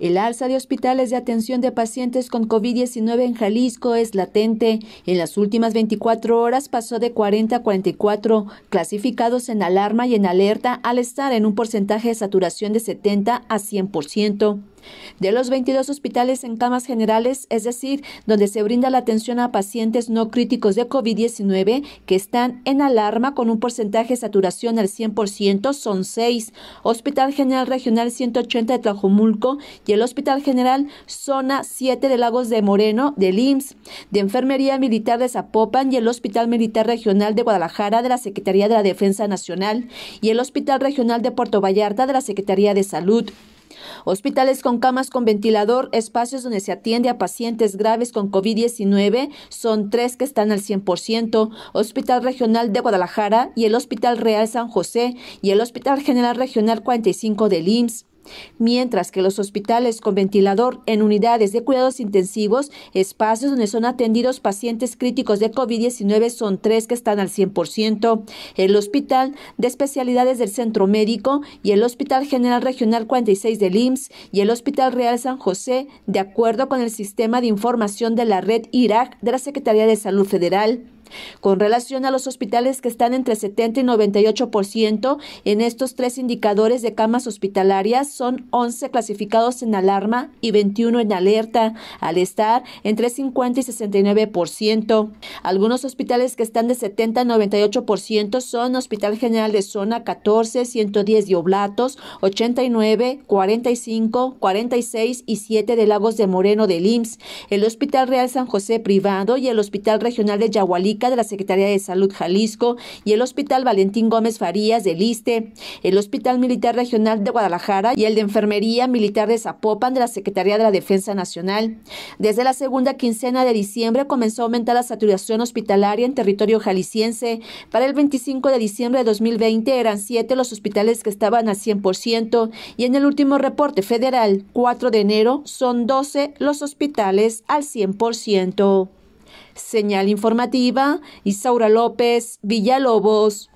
El alza de hospitales de atención de pacientes con COVID-19 en Jalisco es latente. En las últimas 24 horas pasó de 40 a 44, clasificados en alarma y en alerta al estar en un porcentaje de saturación de 70 a 100%. De los 22 hospitales en camas generales, es decir, donde se brinda la atención a pacientes no críticos de COVID-19 que están en alarma con un porcentaje de saturación al 100%, son seis: Hospital General Regional 180 de Tlajomulco y el Hospital General Zona 7 de Lagos de Moreno del IMSS, de Enfermería Militar de Zapopan y el Hospital Militar Regional de Guadalajara de la Secretaría de la Defensa Nacional y el Hospital Regional de Puerto Vallarta de la Secretaría de Salud. Hospitales con camas con ventilador, espacios donde se atiende a pacientes graves con COVID-19, son tres que están al 100%, Hospital Regional de Guadalajara y el Hospital Real San José y el Hospital General Regional 45 de IMSS mientras que los hospitales con ventilador en unidades de cuidados intensivos, espacios donde son atendidos pacientes críticos de COVID-19 son tres que están al 100%, el Hospital de Especialidades del Centro Médico y el Hospital General Regional 46 del IMSS y el Hospital Real San José, de acuerdo con el sistema de información de la red Irak de la Secretaría de Salud Federal. Con relación a los hospitales que están entre 70 y 98%, en estos tres indicadores de camas hospitalarias son 11 clasificados en alarma y 21 en alerta, al estar entre 50 y 69%. Algunos hospitales que están de 70 a 98% son Hospital General de Zona 14, 110 de Oblatos, 89, 45, 46 y 7 de Lagos de Moreno del IMSS, el Hospital Real San José Privado y el Hospital Regional de Yahualica de la Secretaría de Salud Jalisco y el Hospital Valentín Gómez Farías del ISTE, el Hospital Militar Regional de Guadalajara y el de Enfermería Militar de Zapopan de la Secretaría de la Defensa Nacional. Desde la segunda quincena de diciembre comenzó a aumentar la saturación hospitalaria en territorio jalisciense. Para el 25 de diciembre de 2020 eran siete los hospitales que estaban al 100% y en el último reporte federal, 4 de enero, son 12 los hospitales al 100%. Señal informativa, Isaura López, Villalobos.